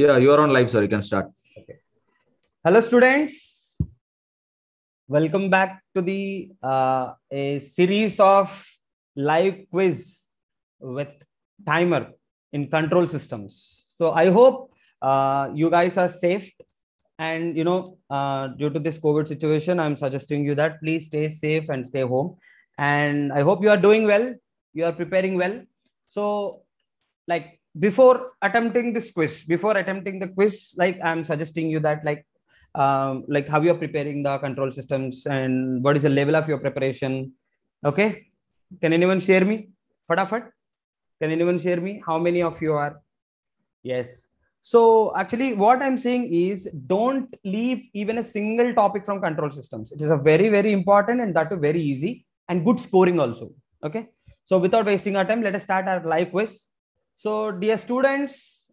Yeah, you are on live, sir. You can start. Okay. Hello, students. Welcome back to the uh, a series of live quiz with timer in control systems. So I hope uh, you guys are safe. And you know, uh, due to this COVID situation, I'm suggesting you that please stay safe and stay home. And I hope you are doing well. You are preparing well. So, like before attempting this quiz, before attempting the quiz, like I'm suggesting you that like um, like how you're preparing the control systems and what is the level of your preparation. Okay. Can anyone share me? Fatafat? Can anyone share me? How many of you are? Yes. So actually what I'm saying is don't leave even a single topic from control systems. It is a very, very important and that too very easy and good scoring also. Okay. So without wasting our time, let us start our live quiz. So dear students,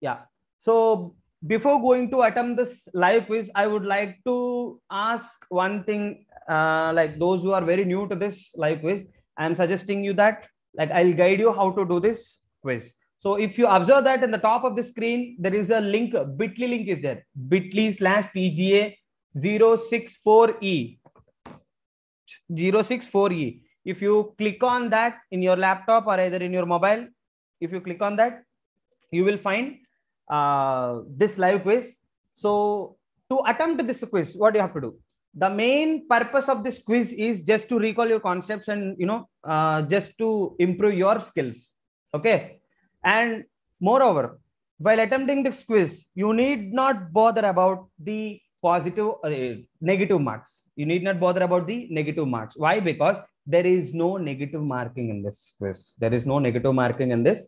yeah. So before going to attempt this live quiz, I would like to ask one thing, uh, like those who are very new to this live quiz, I'm suggesting you that like I'll guide you how to do this quiz. So if you observe that in the top of the screen, there is a link, bit.ly link is there, bit.ly slash TGA 064E, 064E if you click on that in your laptop or either in your mobile, if you click on that, you will find uh, this live quiz. So to attempt this quiz, what you have to do? The main purpose of this quiz is just to recall your concepts and, you know, uh, just to improve your skills. Okay. And moreover, while attempting this quiz, you need not bother about the positive uh, negative marks. You need not bother about the negative marks. Why? Because there is no negative marking in this quiz. There is no negative marking in this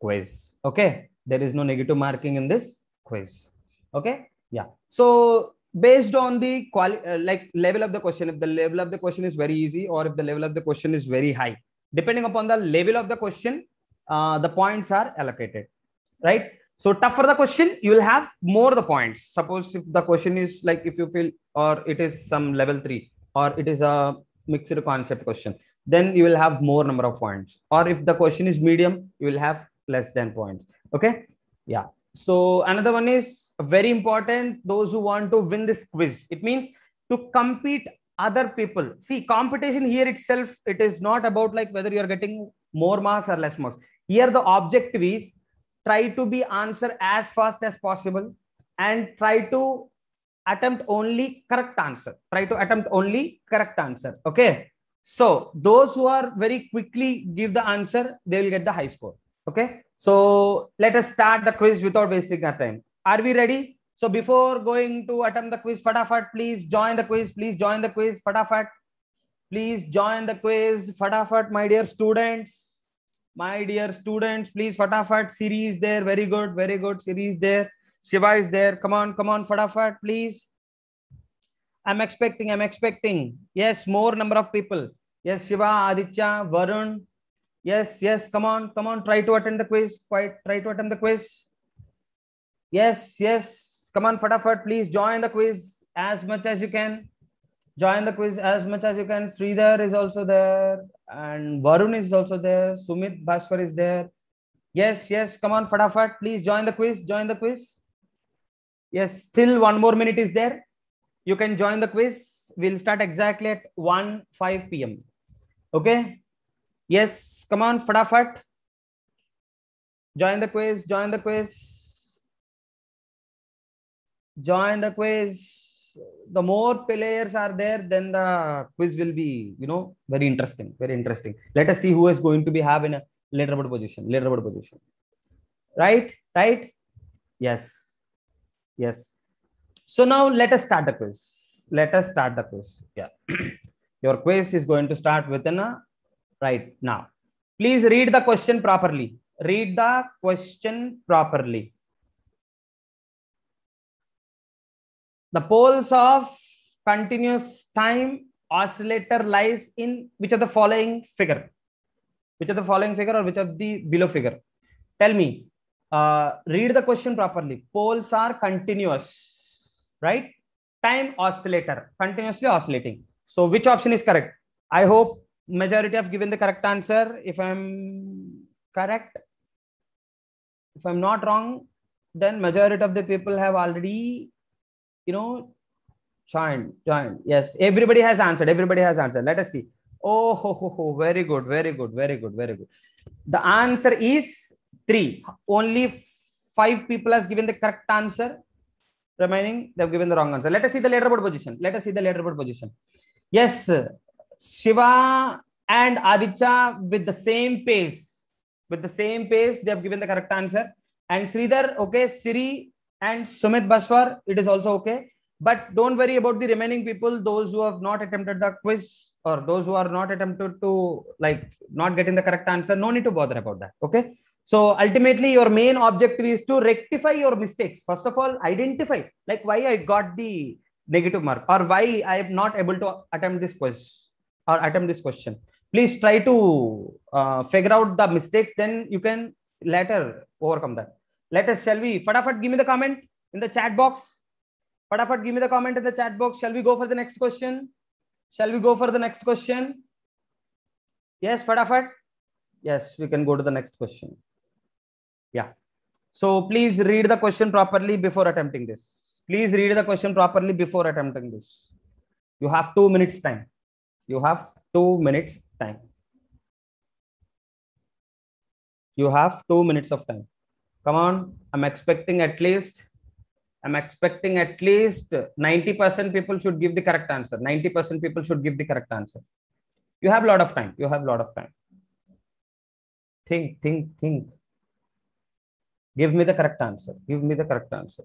quiz. Okay. There is no negative marking in this quiz. Okay. Yeah. So based on the quali uh, like level of the question, if the level of the question is very easy or if the level of the question is very high, depending upon the level of the question, uh, the points are allocated, right? So tougher the question, you will have more the points. Suppose if the question is like if you feel or it is some level three or it is a mixed concept question then you will have more number of points or if the question is medium you will have less than points okay yeah so another one is very important those who want to win this quiz it means to compete other people see competition here itself it is not about like whether you are getting more marks or less marks here the objective is try to be answer as fast as possible and try to attempt only correct answer. Try to attempt only correct answer. Okay. So those who are very quickly give the answer, they will get the high score. Okay. So let us start the quiz without wasting our time. Are we ready? So before going to attempt the quiz, fatafat, please join the quiz. Please join the quiz, fatafat. Please join the quiz, fatafat, my dear students. My dear students, please fatafat. Series there. Very good. Very good. Series there. Shiva is there. Come on, come on, Fadafat, please. I'm expecting, I'm expecting. Yes, more number of people. Yes, Shiva, Aditya, Varun. Yes, yes, come on, come on, try to attend the quiz. Quite try to attend the quiz. Yes, yes, come on, Fadafat, please join the quiz as much as you can. Join the quiz as much as you can. Sridhar is also there, and Varun is also there. Sumit Bhaskar is there. Yes, yes, come on, Fadafat, please join the quiz. Join the quiz. Yes, still one more minute is there. You can join the quiz. We'll start exactly at 1 5 p.m. Okay. Yes, come on, fadafat. Join the quiz, join the quiz. Join the quiz. The more players are there, then the quiz will be, you know, very interesting. Very interesting. Let us see who is going to be having a later position. Later position. Right? Right? Yes. Yes. So now let us start the quiz. Let us start the quiz. Yeah. Your quiz is going to start within a uh, right now. Please read the question properly. Read the question properly. The poles of continuous time oscillator lies in which of the following figure? Which of the following figure or which of the below figure? Tell me uh, read the question properly. Poles are continuous, right? Time oscillator, continuously oscillating. So which option is correct? I hope majority have given the correct answer. If I'm correct, if I'm not wrong, then majority of the people have already, you know, joined, joined. Yes, everybody has answered. Everybody has answered. Let us see. Oh, ho, ho, ho. very good, very good, very good, very good. The answer is three. Only five people has given the correct answer. Remaining, they have given the wrong answer. Let us see the letterboard position. Let us see the letterboard position. Yes, Shiva and Aditya with the same pace. With the same pace, they have given the correct answer. And Sridhar, okay, Siri and Sumit Baswar, it is also okay. But don't worry about the remaining people, those who have not attempted the quiz or those who are not attempted to like not getting the correct answer. No need to bother about that. Okay. So ultimately, your main objective is to rectify your mistakes. First of all, identify like why I got the negative mark or why I am not able to attempt this question or attempt this question. Please try to uh, figure out the mistakes. Then you can later overcome that. Let us, shall we? Fatafat, give me the comment in the chat box. Fatafat, give me the comment in the chat box. Shall we go for the next question? Shall we go for the next question? Yes, Fatafat. Yes, we can go to the next question yeah so please read the question properly before attempting this please read the question properly before attempting this you have 2 minutes time you have 2 minutes time you have 2 minutes of time come on i'm expecting at least i'm expecting at least 90% people should give the correct answer 90% people should give the correct answer you have a lot of time you have a lot of time think think think Give me the correct answer. Give me the correct answer.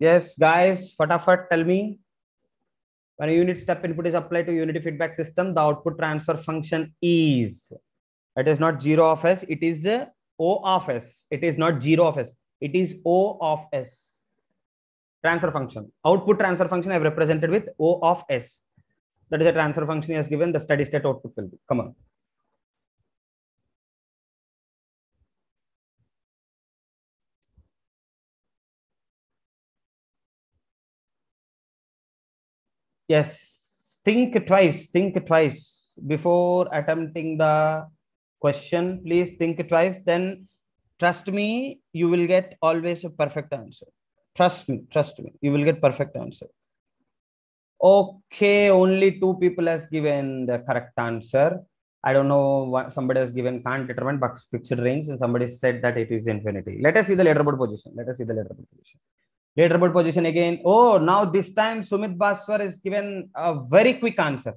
Yes, guys, fatafat, tell me. When a unit step input is applied to unity feedback system, the output transfer function is it is not 0 of s. It is uh, O of s. It is not 0 of s. It is O of s. Transfer function. Output transfer function I have represented with O of s. That is a transfer function has given. The steady state output will be. Come on. yes think twice think twice before attempting the question, please think twice. Then trust me, you will get always a perfect answer. Trust me, trust me, you will get perfect answer. Okay, only two people has given the correct answer. I don't know what somebody has given can't determine but fixed range and somebody said that it is infinity. Let us see the letterboard position. Let us see the letterboard position. Letterboard position again. Oh, now this time Sumit Baswar is given a very quick answer.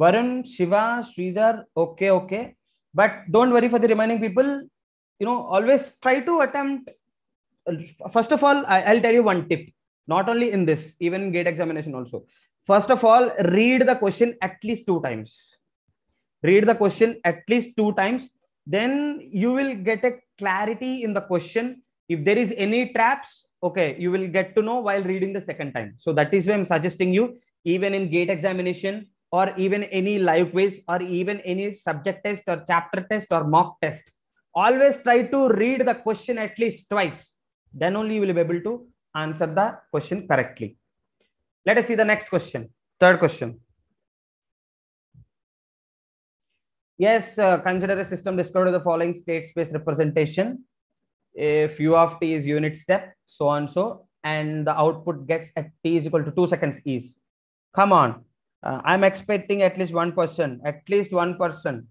Varun, Shiva, Sridhar, okay, okay but don't worry for the remaining people you know always try to attempt first of all I, will tell you one tip not only in this even gate examination also first of all read the question at least two times read the question at least two times then you will get a clarity in the question if there is any traps okay you will get to know while reading the second time so that is why i'm suggesting you even in gate examination or even any live quiz or even any subject test or chapter test or mock test always try to read the question at least twice then only you will be able to answer the question correctly let us see the next question third question yes uh, consider a system described in the following state space representation if u of t is unit step so and so and the output gets at t is equal to 2 seconds is come on uh, i'm expecting at least one person at least one person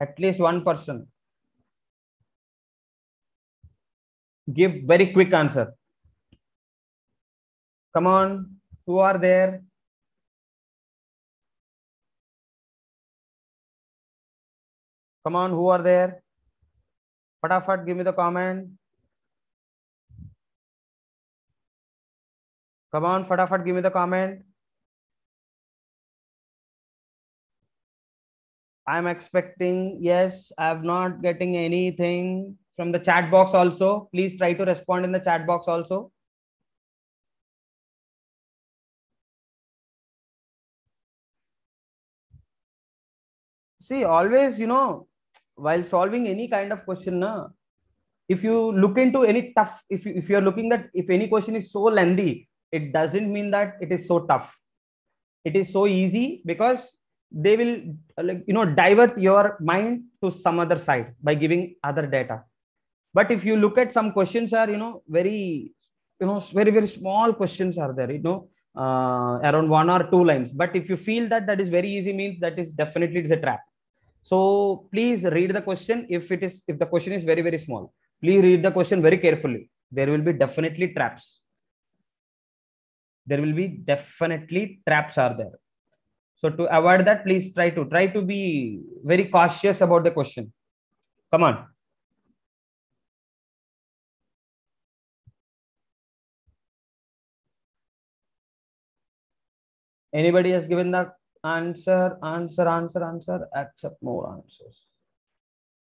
at least one person give very quick answer come on who are there come on who are there patafat give me the comment come on fatafat give me the comment I'm expecting, yes, I'm not getting anything from the chat box also. Please try to respond in the chat box also. See, always, you know, while solving any kind of question, na, if you look into any tough, if, you, if you're looking that if any question is so lengthy, it doesn't mean that it is so tough. It is so easy because they will uh, like you know divert your mind to some other side by giving other data but if you look at some questions are you know very you know very very small questions are there you know uh, around one or two lines but if you feel that that is very easy means that is definitely it is a trap so please read the question if it is if the question is very very small please read the question very carefully there will be definitely traps there will be definitely traps are there so to avoid that, please try to try to be very cautious about the question. Come on. Anybody has given the answer, answer, answer, answer, accept more answers.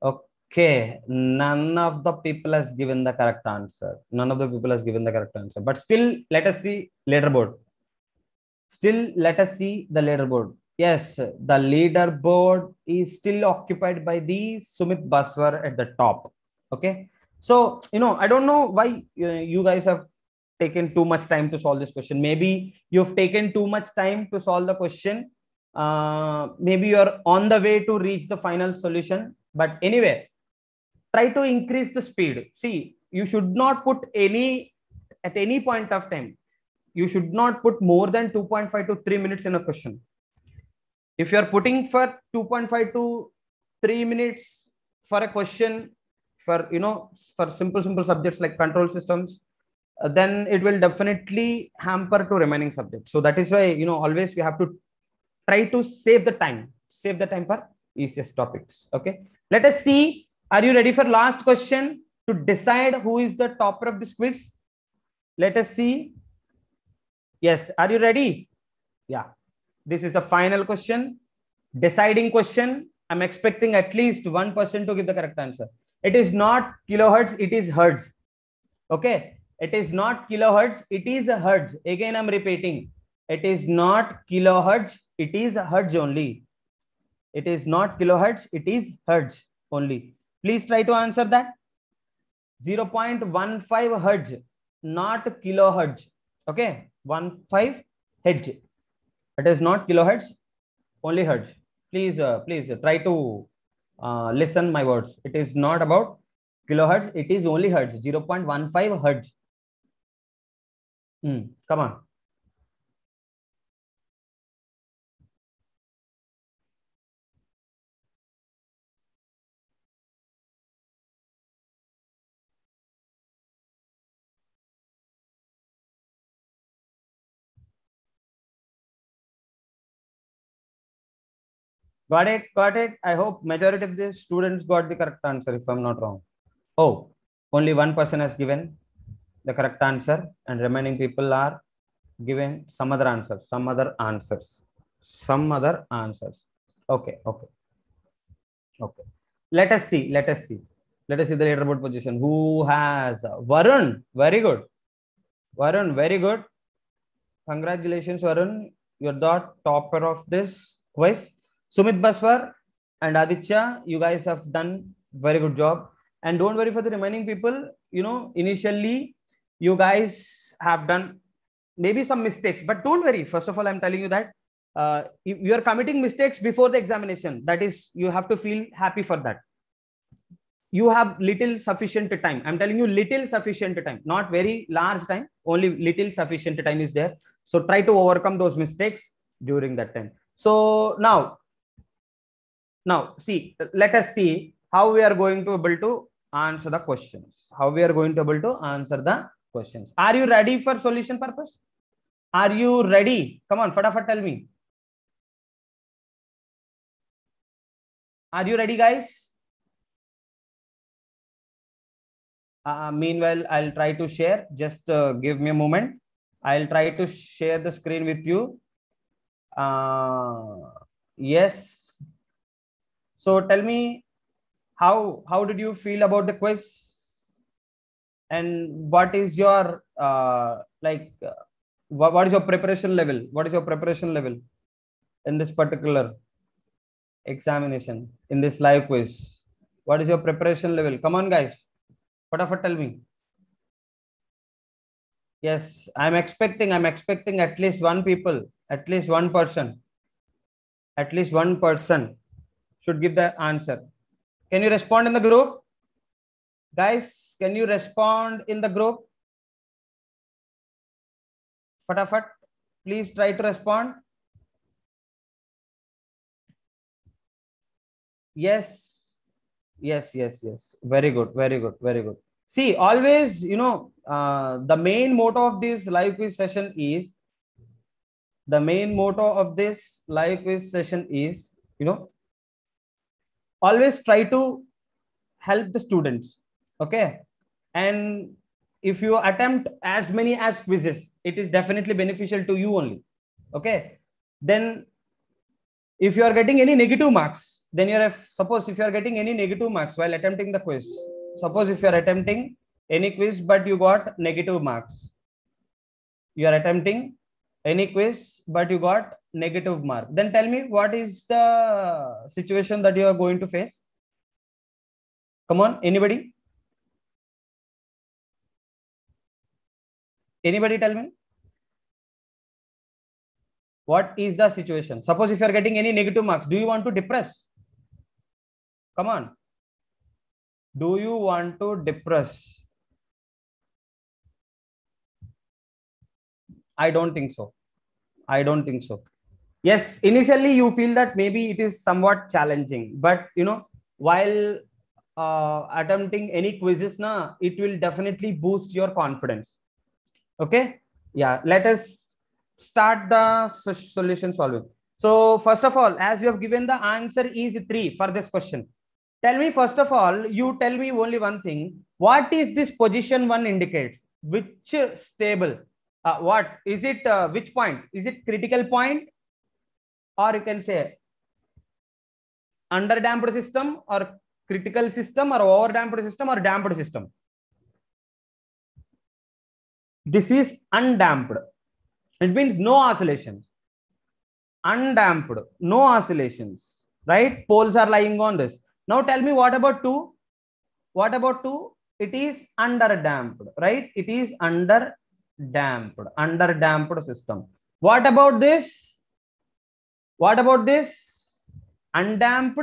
Okay, none of the people has given the correct answer. None of the people has given the correct answer. But still, let us see later about Still, let us see the leaderboard. Yes, the leaderboard is still occupied by the Sumit Baswar at the top. Okay. So, you know, I don't know why uh, you guys have taken too much time to solve this question. Maybe you've taken too much time to solve the question. Uh, maybe you're on the way to reach the final solution. But anyway, try to increase the speed. See, you should not put any, at any point of time, you should not put more than 2.5 to 3 minutes in a question if you are putting for 2.5 to 3 minutes for a question for you know for simple simple subjects like control systems uh, then it will definitely hamper to remaining subjects so that is why you know always we have to try to save the time save the time for easiest topics okay let us see are you ready for last question to decide who is the topper of this quiz let us see Yes. Are you ready? Yeah. This is the final question. Deciding question. I'm expecting at least one person to give the correct answer. It is not kilohertz, it is hertz. Okay. It is not kilohertz, it is a hertz. Again, I'm repeating. It is not kilohertz, it is a hertz only. It is not kilohertz, it is hertz only. Please try to answer that. 0.15 hertz, not kilohertz. Okay. One five hertz. It is not kilohertz, only hertz. Please, uh, please try to uh, listen my words. It is not about kilohertz. It is only hertz, 0.15 hertz. Mm, come on. Got it, got it. I hope majority of the students got the correct answer if I'm not wrong. Oh, only one person has given the correct answer and remaining people are given some other answers, some other answers, some other answers. Okay, okay, okay. Let us see, let us see. Let us see the leaderboard position. Who has? Varun, very good. Varun, very good. Congratulations, Varun. You're the topper of this quiz Sumit Baswar and Aditya, you guys have done very good job. And don't worry for the remaining people. You know, initially you guys have done maybe some mistakes, but don't worry. First of all, I'm telling you that uh, you are committing mistakes before the examination. That is, you have to feel happy for that. You have little sufficient time. I'm telling you, little sufficient time, not very large time. Only little sufficient time is there. So try to overcome those mistakes during that time. So now now, see, let us see how we are going to able to answer the questions. How we are going to able to answer the questions. Are you ready for solution purpose? Are you ready? Come on, fada. tell me. Are you ready, guys? Uh, meanwhile, I'll try to share. Just uh, give me a moment. I'll try to share the screen with you. Uh, yes, so tell me how how did you feel about the quiz, and what is your uh, like uh, what, what is your preparation level? What is your preparation level in this particular examination in this live quiz? What is your preparation level? Come on, guys, whatever tell me. Yes, I'm expecting. I'm expecting at least one people, at least one person, at least one person should give the answer. Can you respond in the group? Guys, can you respond in the group? Fatafat, please try to respond. Yes, yes, yes, yes. Very good, very good, very good. See, always, you know, uh, the main motto of this live quiz session is the main motto of this live quiz session is, you know, always try to help the students okay and if you attempt as many as quizzes it is definitely beneficial to you only okay then if you are getting any negative marks then you are suppose if you are getting any negative marks while attempting the quiz suppose if you are attempting any quiz but you got negative marks you are attempting any quiz but you got negative mark then tell me what is the situation that you are going to face come on anybody anybody tell me what is the situation suppose if you are getting any negative marks do you want to depress come on do you want to depress i don't think so i don't think so yes initially you feel that maybe it is somewhat challenging but you know while uh, attempting any quizzes na it will definitely boost your confidence okay yeah let us start the solution solving so first of all as you have given the answer is 3 for this question tell me first of all you tell me only one thing what is this position 1 indicates which stable uh, what is it uh, which point is it critical point or you can say under damped system or critical system or over damped system or damped system. This is undamped. It means no oscillations. Undamped, no oscillations, right? Poles are lying on this. Now tell me what about two? What about two? It is underdamped, right? It is underdamped, underdamped system. What about this? What about this? Undamped,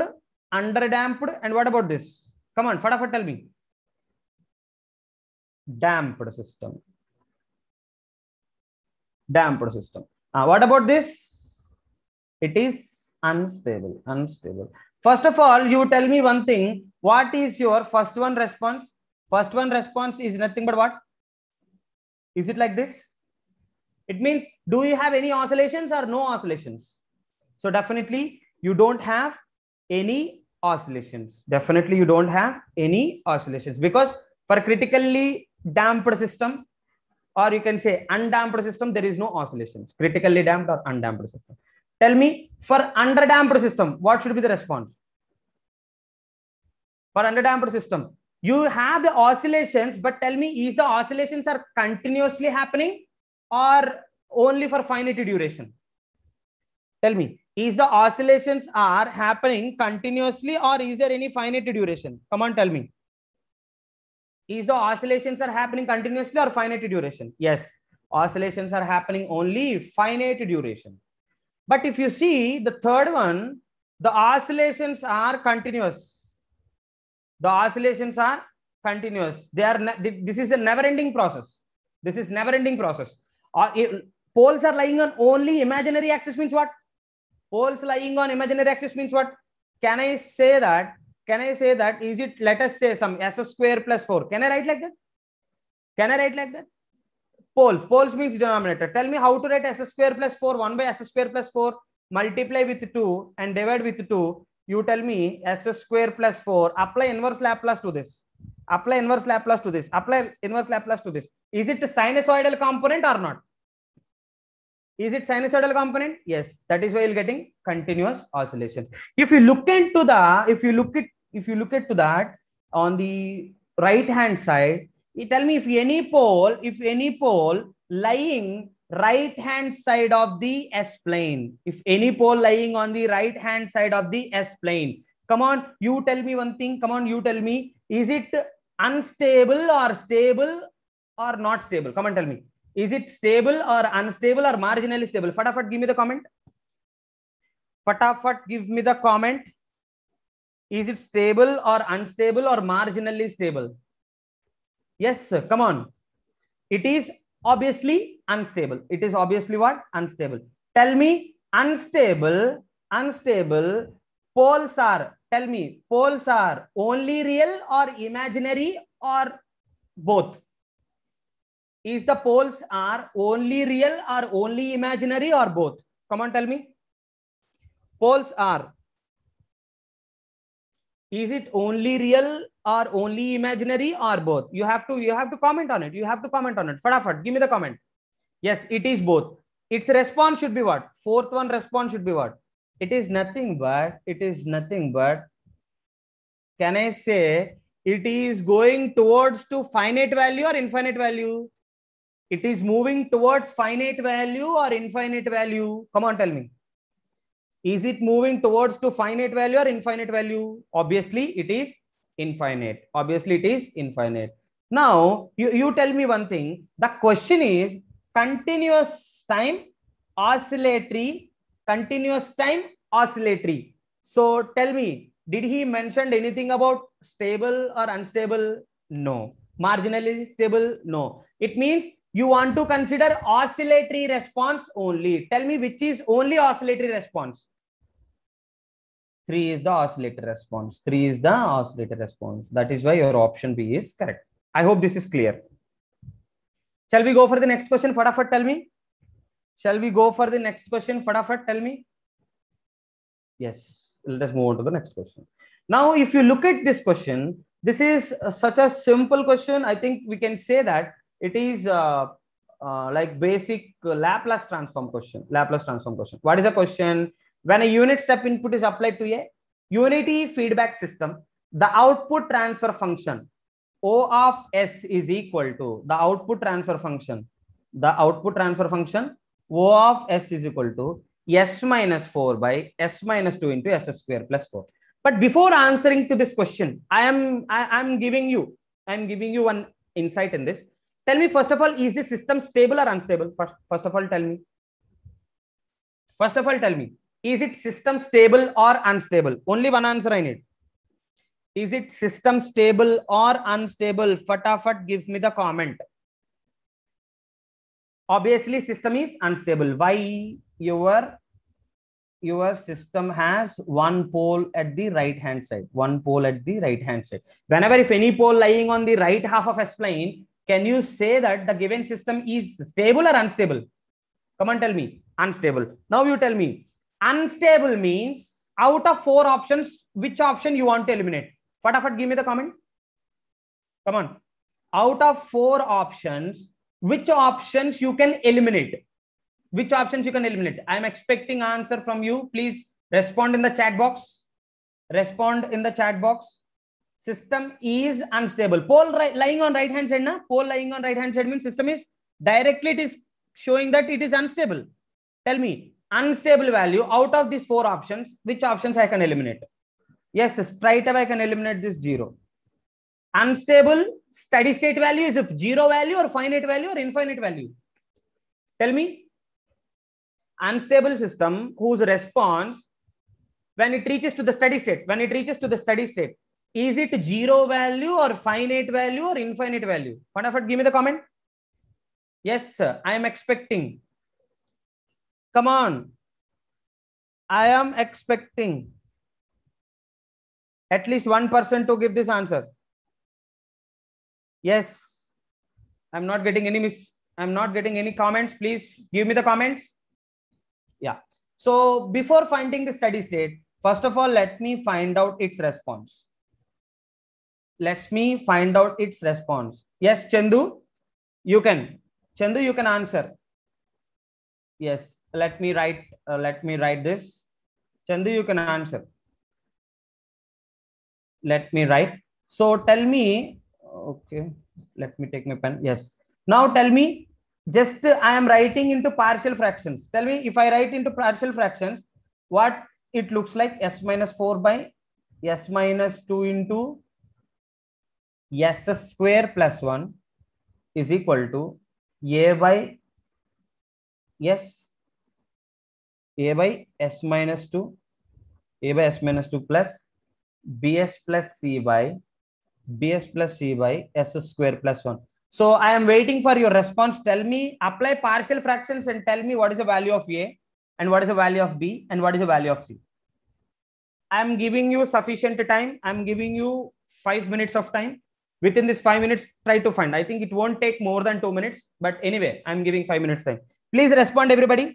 underdamped, and what about this? Come on, Fada, tell me. Damped system. Damped system. Uh, what about this? It is unstable. Unstable. First of all, you tell me one thing. What is your first one response? First one response is nothing but what? Is it like this? It means, do you have any oscillations or no oscillations? So definitely you don't have any oscillations. Definitely you don't have any oscillations because for critically damped system or you can say undamped system, there is no oscillations, critically damped or undamped system. Tell me for underdamped system, what should be the response? For underdamped system, you have the oscillations, but tell me, is the oscillations are continuously happening or only for finite duration? Tell me, is the oscillations are happening continuously or is there any finite duration? Come on, tell me. Is the oscillations are happening continuously or finite duration? Yes, oscillations are happening only finite duration. But if you see the third one, the oscillations are continuous. The oscillations are continuous. They are this is a never-ending process. This is never-ending process. Uh, poles are lying on only imaginary axis means what? poles lying on imaginary axis means what? Can I say that? Can I say that? Is it, let us say some s square plus 4. Can I write like that? Can I write like that? Poles. Poles means denominator. Tell me how to write s square plus 4. 1 by s square plus 4. Multiply with 2 and divide with 2. You tell me s square plus 4. Apply inverse Laplace to this. Apply inverse Laplace to this. Apply inverse Laplace to this. Is it the sinusoidal component or not? Is it sinusoidal component? Yes, that is why you're getting continuous oscillations. If you look into the, if you look at, if you look at to that on the right hand side, you tell me if any pole, if any pole lying right hand side of the S plane, if any pole lying on the right hand side of the S plane, come on, you tell me one thing, come on, you tell me, is it unstable or stable or not stable? Come and tell me is it stable or unstable or marginally stable fatafat give me the comment fatafat give me the comment is it stable or unstable or marginally stable yes sir. come on it is obviously unstable it is obviously what unstable tell me unstable unstable poles are tell me poles are only real or imaginary or both is the poles are only real or only imaginary or both? Come on, tell me. Poles are. Is it only real or only imaginary or both? You have to you have to comment on it. You have to comment on it. Fadafat, give me the comment. Yes, it is both. Its response should be what? Fourth one response should be what? It is nothing but it is nothing but. Can I say it is going towards to finite value or infinite value? it is moving towards finite value or infinite value? Come on, tell me. Is it moving towards to finite value or infinite value? Obviously, it is infinite. Obviously, it is infinite. Now, you, you tell me one thing. The question is continuous time oscillatory, continuous time oscillatory. So tell me, did he mentioned anything about stable or unstable? No. Marginally stable? No. It means you want to consider oscillatory response only. Tell me which is only oscillatory response. 3 is the oscillatory response. 3 is the oscillatory response. That is why your option B is correct. I hope this is clear. Shall we go for the next question? Fatafat, tell me. Shall we go for the next question? Fatafat, tell me. Yes, let us move on to the next question. Now, if you look at this question, this is such a simple question. I think we can say that it is uh, uh, like basic uh, Laplace transform question. Laplace transform question. What is the question? When a unit step input is applied to a unity feedback system, the output transfer function O of S is equal to the output transfer function. The output transfer function O of S is equal to S minus 4 by S minus 2 into S square plus 4. But before answering to this question, I am I, am giving you, I'm giving you one insight in this. Tell me, first of all, is the system stable or unstable? First, first of all, tell me. First of all, tell me, is it system stable or unstable? Only one answer I need. Is it system stable or unstable? Fatafat give me the comment. Obviously, system is unstable. Why your your system has one pole at the right hand side one pole at the right hand side whenever if any pole lying on the right half of a spline can you say that the given system is stable or unstable? Come on, tell me. Unstable. Now you tell me. Unstable means out of four options, which option you want to eliminate? Fatafat, give me the comment. Come on. Out of four options, which options you can eliminate? Which options you can eliminate? I'm expecting answer from you. Please respond in the chat box. Respond in the chat box system is unstable pole right, lying on right hand side na pole lying on right hand side means system is directly it is showing that it is unstable tell me unstable value out of these four options which options i can eliminate yes straight away i can eliminate this zero unstable steady state value is if zero value or finite value or infinite value tell me unstable system whose response when it reaches to the steady state when it reaches to the steady state is it zero value or finite value or infinite value? it. give me the comment. Yes, sir, I am expecting. Come on. I am expecting at least one person to give this answer. Yes, I'm not getting any miss. I'm not getting any comments. Please give me the comments. Yeah. So before finding the steady state, first of all, let me find out its response let me find out its response. Yes, Chandu, you can. Chandu, you can answer. Yes, let me write, uh, let me write this. Chandu, you can answer. Let me write. So tell me, okay, let me take my pen. Yes. Now tell me, just uh, I am writing into partial fractions. Tell me if I write into partial fractions, what it looks like s minus 4 by s minus 2 into s square plus 1 is equal to a by s a by s minus 2 a by s minus 2 plus bs plus c by bs plus c by s square plus 1 so i am waiting for your response tell me apply partial fractions and tell me what is the value of a and what is the value of b and what is the value of c i am giving you sufficient time i am giving you 5 minutes of time within this five minutes try to find i think it won't take more than two minutes but anyway i'm giving five minutes time please respond everybody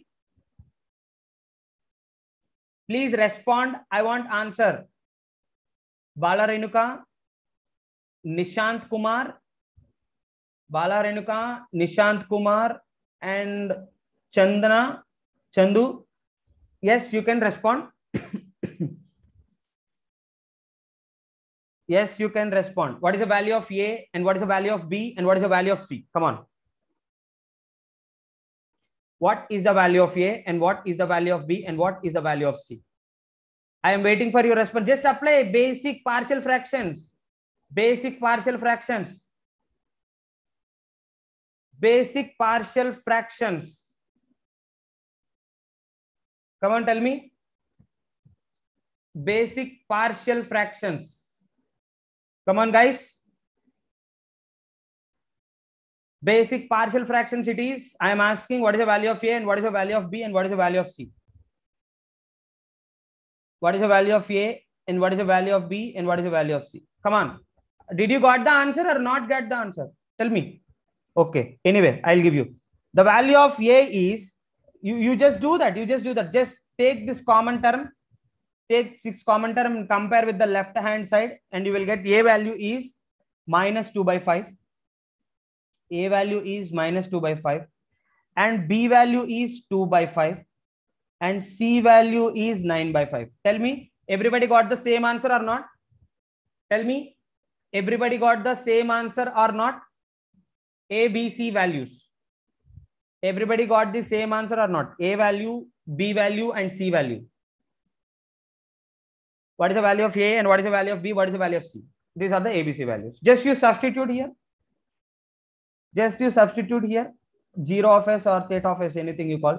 please respond i want answer bala renuka nishant kumar bala renuka nishant kumar and chandana chandu yes you can respond Yes, you can respond. What is the value of A and what is the value of B and what is the value of C? Come on. What is the value of A and what is the value of B and what is the value of C? I am waiting for your response. Just apply basic partial fractions. Basic partial fractions. Basic partial fractions. Come on, tell me. Basic partial fractions. Come on, guys. Basic partial fractions it is. I am asking what is the value of A and what is the value of B and what is the value of C. What is the value of A and what is the value of B and what is the value of C. Come on. Did you got the answer or not get the answer? Tell me. Okay. Anyway, I'll give you. The value of A is, you, you just do that. You just do that. Just take this common term take 6 common term and compare with the left hand side and you will get a value is minus 2 by 5. a value is minus 2 by 5 and b value is 2 by 5 and c value is 9 by 5. Tell me everybody got the same answer or not? Tell me everybody got the same answer or not? A, B, C values. Everybody got the same answer or not? A value, B value and C value what is the value of a and what is the value of b what is the value of c these are the abc values just you substitute here just you substitute here 0 of s or theta of s anything you call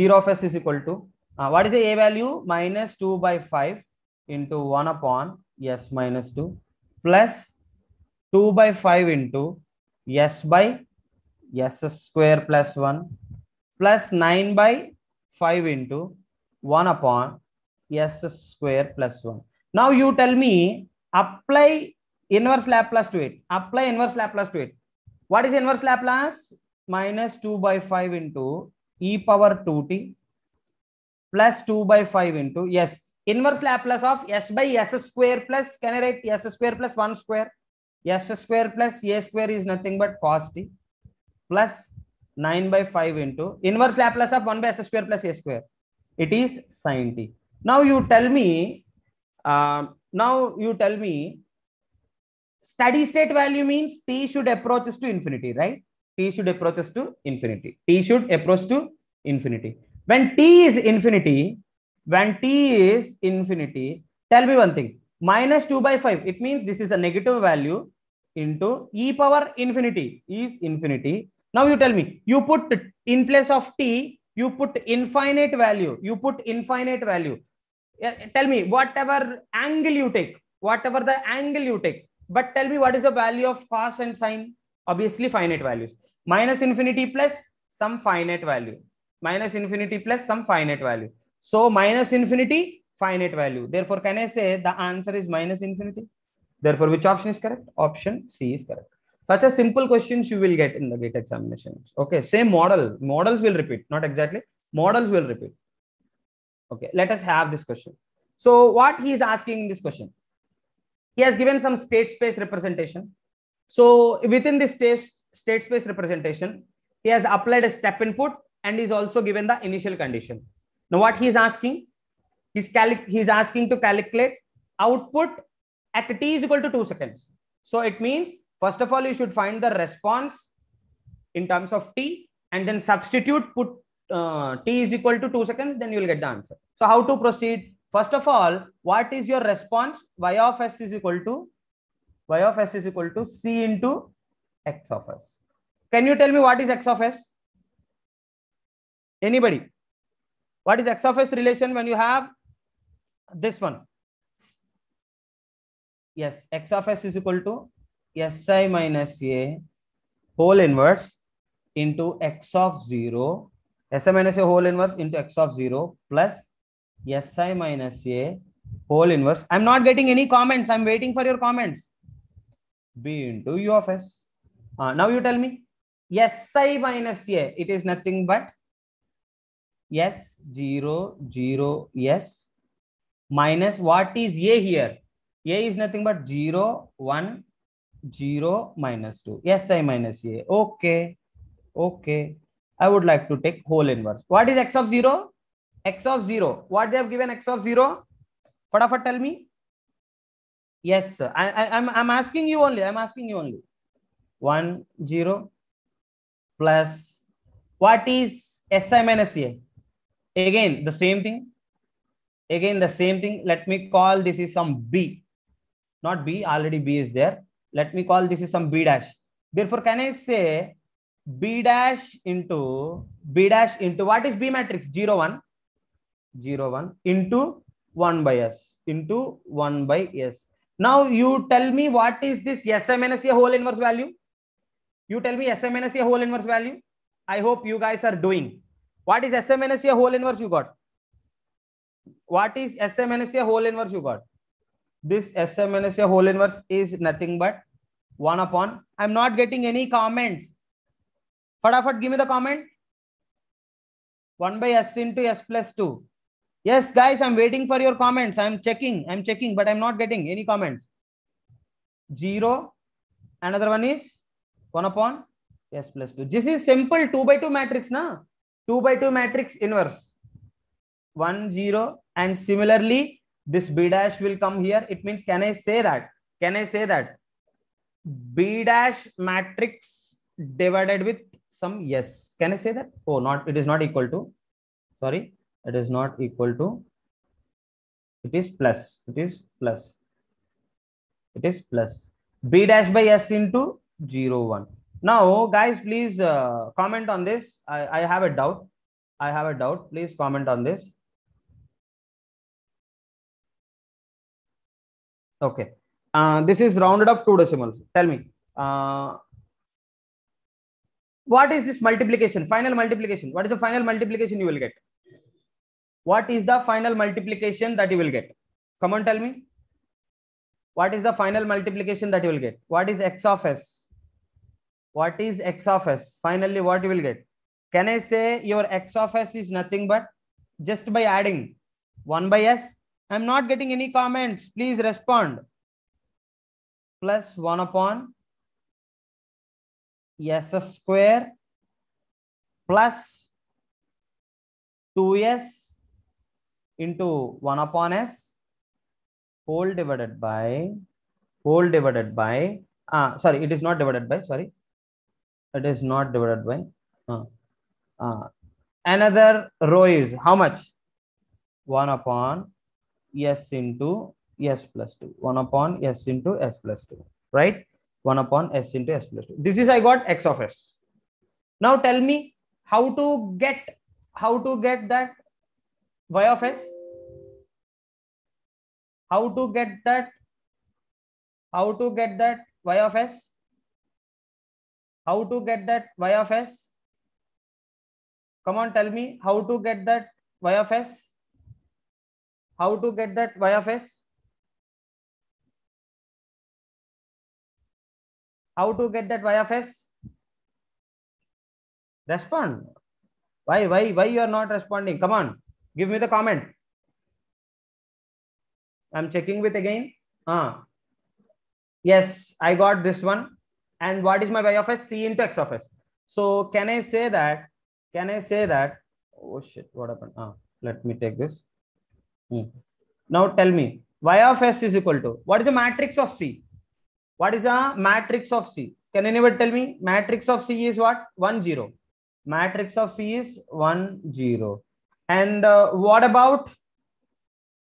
0 of s is equal to uh, what is the a value minus 2 by 5 into 1 upon s minus 2 plus 2 by 5 into s by s square plus 1 plus 9 by 5 into 1 upon s square plus 1. Now you tell me, apply inverse Laplace to it. Apply inverse Laplace to it. What is inverse Laplace? Minus 2 by 5 into e power 2t plus 2 by 5 into, yes, inverse Laplace of s by s square plus, can I write s square plus 1 square? s square plus a square is nothing but cos t plus 9 by 5 into inverse Laplace of 1 by s square plus a square. It is sine t. Now you tell me, uh, now you tell me, steady state value means t should approach to infinity, right? t should approach to infinity. t should approach to infinity. When t is infinity, when t is infinity, tell me one thing, minus 2 by 5, it means this is a negative value into e power infinity is infinity. Now you tell me, you put in place of t, you put infinite value, you put infinite value tell me whatever angle you take, whatever the angle you take, but tell me what is the value of cos and sine? Obviously finite values. Minus infinity plus some finite value. Minus infinity plus some finite value. So minus infinity, finite value. Therefore, can I say the answer is minus infinity? Therefore, which option is correct? Option C is correct. Such a simple questions you will get in the gate examinations. Okay, same model. Models will repeat, not exactly. Models will repeat. Okay, let us have this question. So what he is asking in this question? He has given some state space representation. So within this state, state space representation, he has applied a step input and is also given the initial condition. Now what he is asking? He's, he's asking to calculate output at t is equal to 2 seconds. So it means, first of all, you should find the response in terms of t and then substitute put uh, t is equal to 2 seconds, then you will get the answer. So how to proceed? First of all, what is your response? y of s is equal to y of s is equal to c into x of s. Can you tell me what is x of s? Anybody? What is x of s relation when you have this one? Yes, x of s is equal to si minus a whole inverse into x of 0 S minus A whole inverse into X of 0 plus S I minus A whole inverse. I'm not getting any comments. I'm waiting for your comments. B into U of S. Uh, now you tell me. S I minus A. It is nothing but S 0 0 S minus what is A here? A is nothing but 0 1 0 minus 2. S I minus A. Okay. Okay. I would like to take whole inverse. What is x of 0? x of 0. What they have given x of 0? Fatafat tell me. Yes, sir. I, I, I'm, I'm asking you only. I'm asking you only. 1, 0 plus. What is SI minus A? Again, the same thing. Again, the same thing. Let me call this is some B. Not B, already B is there. Let me call this is some B dash. Therefore, can I say b dash into b dash into what is b matrix 0 1 0 1 into 1 by s into 1 by s now you tell me what is this s i minus a whole inverse value you tell me sm minus a whole inverse value i hope you guys are doing what is sm minus a whole inverse you got what is sm minus a whole inverse you got this sm minus a whole inverse is nothing but 1 upon i'm not getting any comments Fatafat, give me the comment. 1 by s into s plus 2. Yes, guys, I'm waiting for your comments. I'm checking. I'm checking, but I'm not getting any comments. 0. Another one is 1 upon s plus 2. This is simple 2 by 2 matrix. Na? 2 by 2 matrix inverse. 1, 0. And similarly, this b dash will come here. It means, can I say that? Can I say that? B dash matrix divided with sum yes can i say that oh not it is not equal to sorry it is not equal to it is plus it is plus it is plus b dash by s into 0 1 now guys please uh, comment on this I, I have a doubt i have a doubt please comment on this okay uh, this is rounded off two decimals tell me uh, what is this multiplication final multiplication what is the final multiplication you will get what is the final multiplication that you will get come on tell me what is the final multiplication that you will get what is x of s what is x of s finally what you will get can i say your x of s is nothing but just by adding 1 by s i'm not getting any comments please respond plus 1 upon s square plus 2s into 1 upon s whole divided by whole divided by uh, sorry it is not divided by sorry it is not divided by uh, uh, another row is how much 1 upon s into s plus 2 1 upon s into s plus 2 right 1 upon s into s plus 2. This is I got x of s. Now tell me how to get how to get that y of s. How to get that how to get that y of s. How to get that y of s. Come on, tell me how to get that y of s. How to get that y of s. How to get that y of s? Respond. Why, why, why you are not responding? Come on, give me the comment. I'm checking with again. Uh, yes, I got this one. And what is my y of s? C into x of s. So can I say that? Can I say that? Oh shit, what happened? Uh, let me take this. Hmm. Now tell me, y of s is equal to, what is the matrix of C? What is a matrix of C? Can anybody tell me? Matrix of C is what? 1, 0. Matrix of C is 1, 0. And uh, what about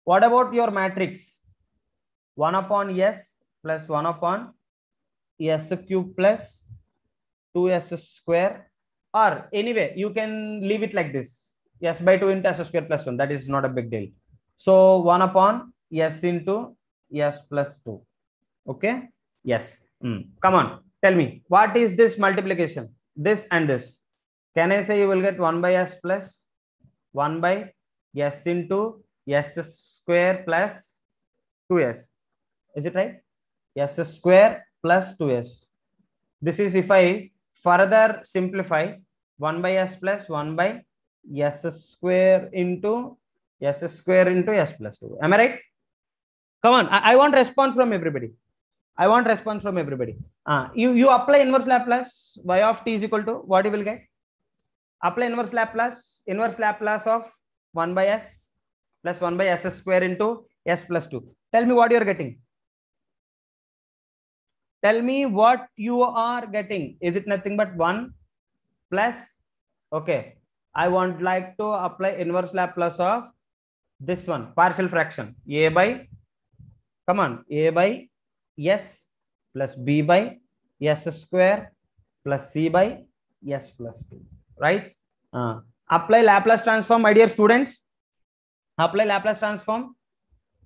what about your matrix? 1 upon S plus 1 upon S cube plus 2S square or anyway, you can leave it like this. S by 2 into S square plus 1. That is not a big deal. So 1 upon S into S plus 2. Okay. Yes. Mm. Come on. Tell me. What is this multiplication? This and this. Can I say you will get 1 by s plus 1 by s into s square plus 2s? Is it right? s square plus 2s. This is if I further simplify 1 by s plus 1 by s square into s square into s plus 2. Am I right? Come on. I, I want response from everybody. I want response from everybody. Uh, you, you apply inverse Laplace, y of t is equal to what you will get? Apply inverse Laplace, inverse Laplace of 1 by s plus 1 by s square into s plus 2. Tell me what you are getting. Tell me what you are getting. Is it nothing but 1 plus? Okay. I want like to apply inverse Laplace of this one, partial fraction, a by, come on, a by s plus b by s square plus c by s plus b. Right? Uh, apply Laplace transform, my dear students. Apply Laplace transform.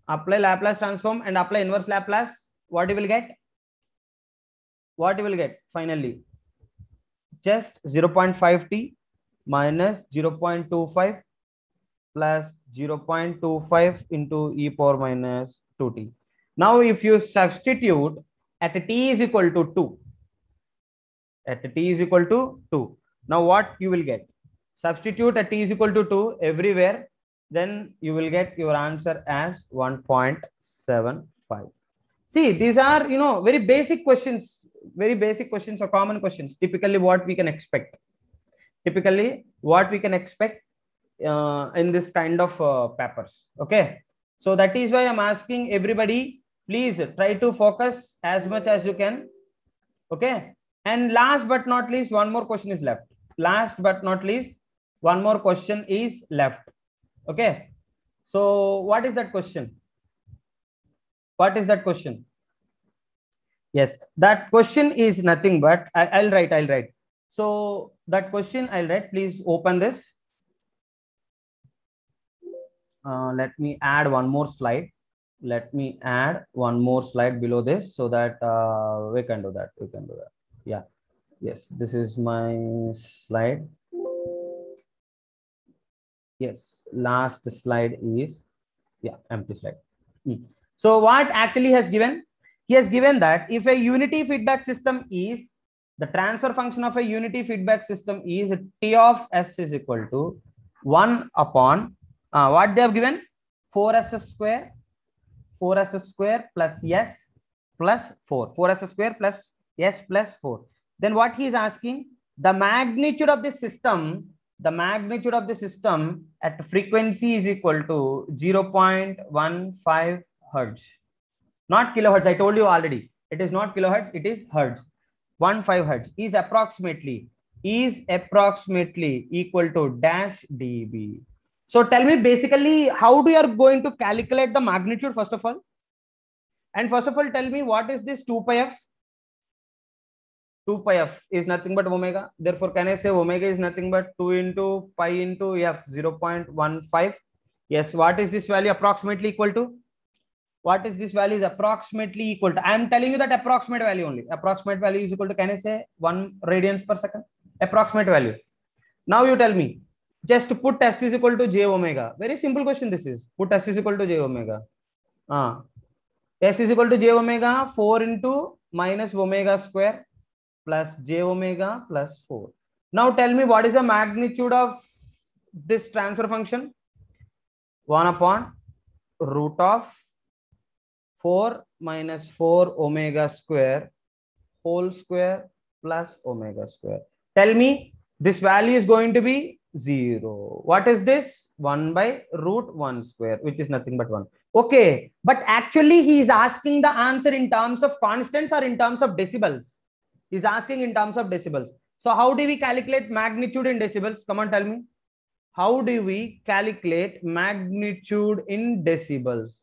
Apply Laplace transform and apply inverse Laplace. What you will get? What you will get finally? Just 0.5t minus 0.25 plus 0.25 into e power minus 2t. Now, if you substitute at t is equal to 2, at t is equal to 2, now what you will get? Substitute at t is equal to 2 everywhere, then you will get your answer as 1.75. See, these are, you know, very basic questions, very basic questions or common questions, typically what we can expect. Typically, what we can expect uh, in this kind of uh, papers. Okay. So that is why I'm asking everybody please try to focus as much as you can okay and last but not least one more question is left last but not least one more question is left okay so what is that question what is that question yes that question is nothing but I, will write i'll write so that question i'll write please open this uh, let me add one more slide let me add one more slide below this so that uh, we can do that we can do that yeah yes this is my slide yes last slide is yeah empty slide mm. so what actually has given he has given that if a unity feedback system is the transfer function of a unity feedback system is t of s is equal to 1 upon uh, what they have given 4s square 4s square plus s plus 4 4s square plus s plus 4 then what he is asking the magnitude of the system the magnitude of the system at frequency is equal to 0 0.15 hertz not kilohertz i told you already it is not kilohertz it is hertz 15 hertz is approximately is approximately equal to dash dB. So tell me basically how do you are going to calculate the magnitude first of all? And first of all, tell me what is this 2 pi f? 2 pi f is nothing but omega. Therefore, can I say omega is nothing but 2 into pi into f 0 0.15? Yes, what is this value approximately equal to? What is this value is approximately equal to? I am telling you that approximate value only. Approximate value is equal to, can I say 1 radians per second? Approximate value. Now you tell me, just put s is equal to j omega. Very simple question this is. Put s is equal to j omega. Uh, s is equal to j omega 4 into minus omega square plus j omega plus 4. Now tell me what is the magnitude of this transfer function? 1 upon root of 4 minus 4 omega square whole square plus omega square. Tell me this value is going to be 0. What is this? 1 by root 1 square, which is nothing but 1. Okay, but actually he is asking the answer in terms of constants or in terms of decibels. He's asking in terms of decibels. So how do we calculate magnitude in decibels? Come on, tell me. How do we calculate magnitude in decibels?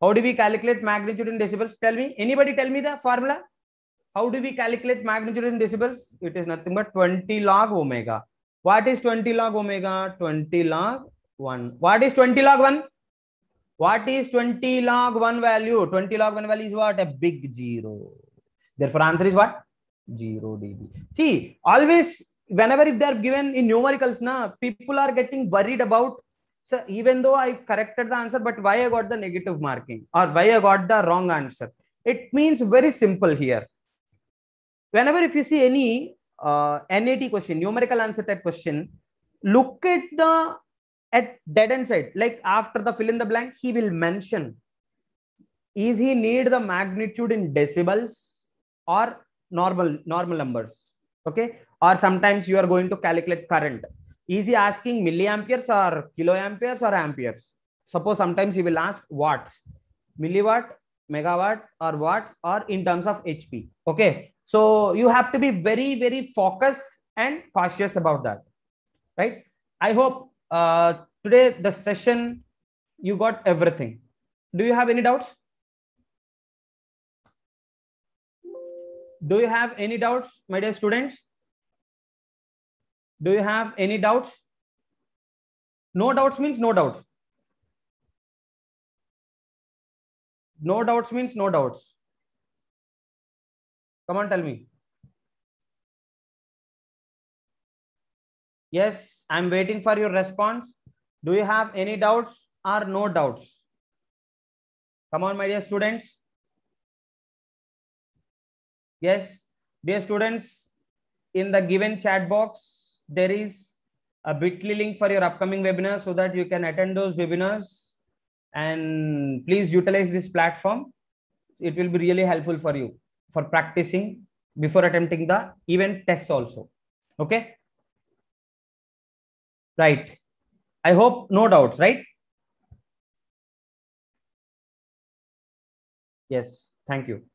How do we calculate magnitude in decibels? Tell me. Anybody tell me the formula? How do we calculate magnitude in decibels? It is nothing but 20 log omega. What is 20 log omega? 20 log 1. What is 20 log 1? What is 20 log 1 value? 20 log 1 value is what? A big zero. Therefore, answer is what? 0 dB. See, always, whenever if they are given in numericals, na, people are getting worried about so even though I corrected the answer, but why I got the negative marking or why I got the wrong answer? It means very simple here whenever if you see any uh, NAT question, numerical answer type question, look at the at dead end side, like after the fill in the blank, he will mention, is he need the magnitude in decibels or normal, normal numbers? Okay. Or sometimes you are going to calculate current. Is he asking milliamperes or kiloamperes or amperes? Suppose sometimes he will ask watts, milliwatt, megawatt or watts or in terms of HP. Okay so you have to be very, very focused and cautious about that, right? I hope uh, today the session, you got everything. Do you have any doubts? Do you have any doubts, my dear students? Do you have any doubts? No doubts means no doubts. No doubts means no doubts. Come on, tell me. Yes, I'm waiting for your response. Do you have any doubts or no doubts? Come on, my dear students. Yes, dear students, in the given chat box, there is a bit.ly link for your upcoming webinar so that you can attend those webinars and please utilize this platform. It will be really helpful for you for practicing before attempting the event tests also. Okay. Right. I hope no doubts, right? Yes. Thank you.